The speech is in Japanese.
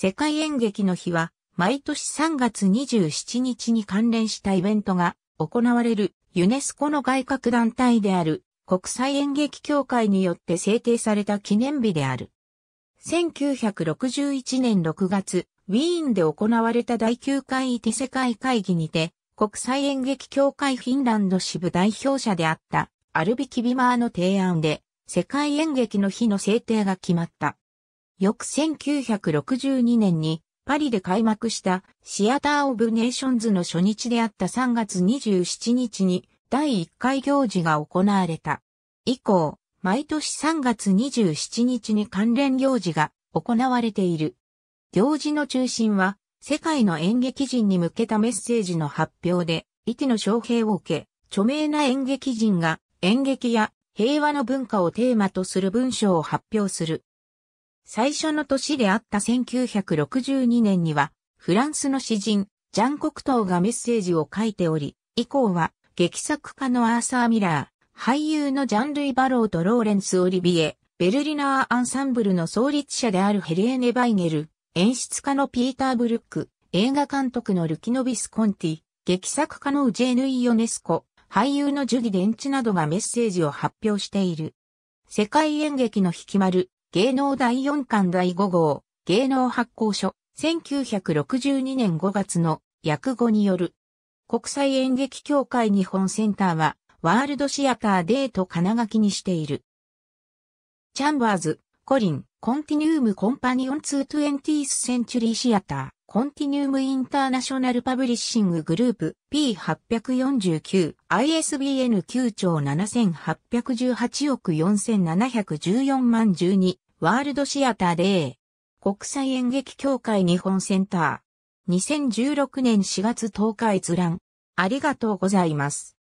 世界演劇の日は、毎年3月27日に関連したイベントが行われるユネスコの外郭団体である国際演劇協会によって制定された記念日である。1961年6月、ウィーンで行われた第9回イテ世界会議にて、国際演劇協会フィンランド支部代表者であったアルビ・キビマーの提案で、世界演劇の日の制定が決まった。翌1962年にパリで開幕したシアター・オブ・ネーションズの初日であった3月27日に第1回行事が行われた。以降、毎年3月27日に関連行事が行われている。行事の中心は世界の演劇人に向けたメッセージの発表で、意義の招聘を受け、著名な演劇人が演劇や平和の文化をテーマとする文章を発表する。最初の年であった1962年には、フランスの詩人、ジャン・コクトーがメッセージを書いており、以降は、劇作家のアーサー・ミラー、俳優のジャン・ルイ・バローとローレンス・オリビエ、ベルリナー・アンサンブルの創立者であるヘレーネ・バイゲル、演出家のピーター・ブルック、映画監督のルキノビス・コンティ、劇作家のウジェーヌ・イヨネスコ、俳優のジュディ・デンチなどがメッセージを発表している。世界演劇の引き丸、芸能第4巻第5号、芸能発行書、1962年5月の訳語による。国際演劇協会日本センターは、ワールドシアターデート金書きにしている。チャンバーズ、コリン、コンティニウムコンパニオン 220th Century Theater コンティニウムインターナショナルパブリッシンググループ P849 ISBN 9兆7818億4714万12ワールドシアターで国際演劇協会日本センター2016年4月10日閲覧ありがとうございます。